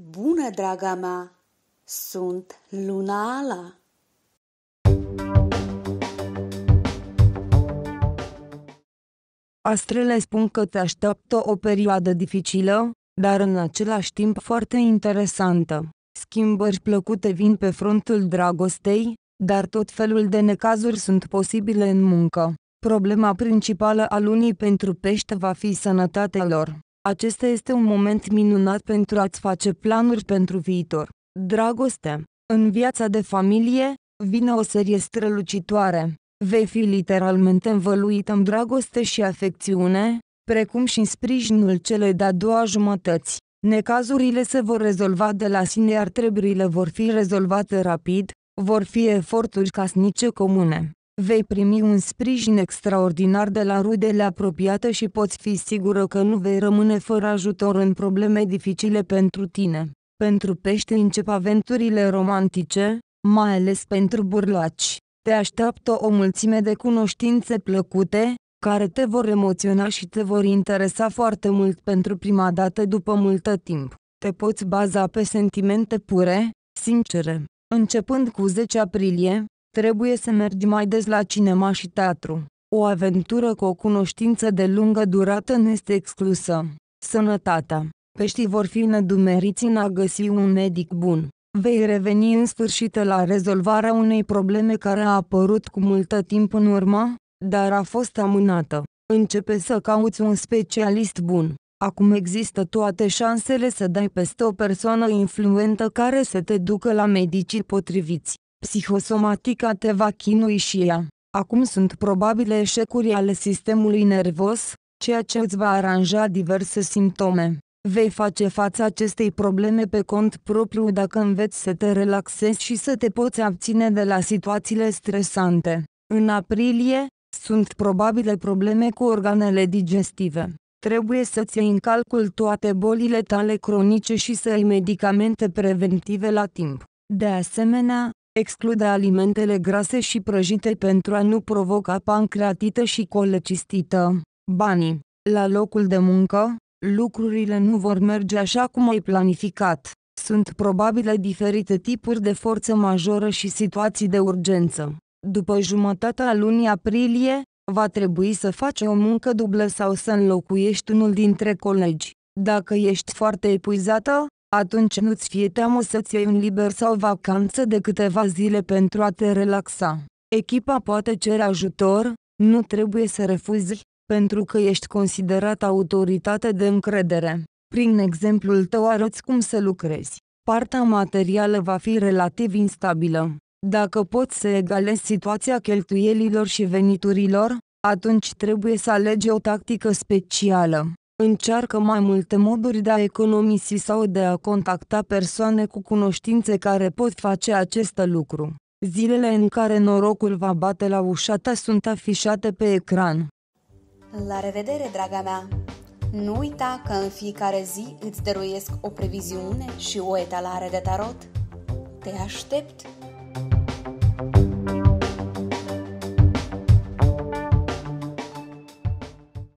Bună, draga mea! Sunt Luna Ala! Astrele spun că te așteaptă o perioadă dificilă, dar în același timp foarte interesantă. Schimbări plăcute vin pe frontul dragostei, dar tot felul de necazuri sunt posibile în muncă. Problema principală a lunii pentru pește va fi sănătatea lor. Acesta este un moment minunat pentru a-ți face planuri pentru viitor. Dragoste. În viața de familie, vine o serie strălucitoare. Vei fi literalmente învăluit în dragoste și afecțiune, precum și în sprijinul celei de-a doua jumătăți. Necazurile se vor rezolva de la sine, iar treburile vor fi rezolvate rapid, vor fi eforturi casnice comune. Vei primi un sprijin extraordinar de la rudele apropiate și poți fi sigură că nu vei rămâne fără ajutor în probleme dificile pentru tine. Pentru pești încep aventurile romantice, mai ales pentru burlaci. Te așteaptă o mulțime de cunoștințe plăcute, care te vor emoționa și te vor interesa foarte mult pentru prima dată după multă timp. Te poți baza pe sentimente pure, sincere. Începând cu 10 aprilie, Trebuie să mergi mai des la cinema și teatru. O aventură cu o cunoștință de lungă durată nu este exclusă. Sănătatea. Peștii vor fi nedumeriți în a găsi un medic bun. Vei reveni în sfârșit la rezolvarea unei probleme care a apărut cu multă timp în urmă, dar a fost amânată. Începe să cauți un specialist bun. Acum există toate șansele să dai peste o persoană influentă care să te ducă la medicii potriviți psihosomatica te va chinui și ea. Acum sunt probabile eșecuri ale sistemului nervos, ceea ce îți va aranja diverse simptome. Vei face față acestei probleme pe cont propriu dacă înveți să te relaxezi și să te poți abține de la situațiile stresante. În aprilie, sunt probabile probleme cu organele digestive. Trebuie să-ți iei în calcul toate bolile tale cronice și să ai medicamente preventive la timp. De asemenea, Exclude alimentele grase și prăjite pentru a nu provoca pancreatită și colecistită. Banii. La locul de muncă, lucrurile nu vor merge așa cum ai planificat. Sunt probabile diferite tipuri de forță majoră și situații de urgență. După jumătatea lunii aprilie, va trebui să faci o muncă dublă sau să înlocuiești unul dintre colegi. Dacă ești foarte epuizată, atunci nu-ți fie teamă să-ți iei un liber sau vacanță de câteva zile pentru a te relaxa. Echipa poate cere ajutor, nu trebuie să refuzi, pentru că ești considerat autoritate de încredere. Prin exemplul tău arăți cum să lucrezi. Partea materială va fi relativ instabilă. Dacă poți să egalezi situația cheltuielilor și veniturilor, atunci trebuie să alegi o tactică specială. Încearcă mai multe moduri de a economisi sau de a contacta persoane cu cunoștințe care pot face acest lucru. Zilele în care norocul va bate la ușa ta sunt afișate pe ecran. La revedere, draga mea! Nu uita că în fiecare zi îți dăruiesc o previziune și o etalare de tarot. Te aștept!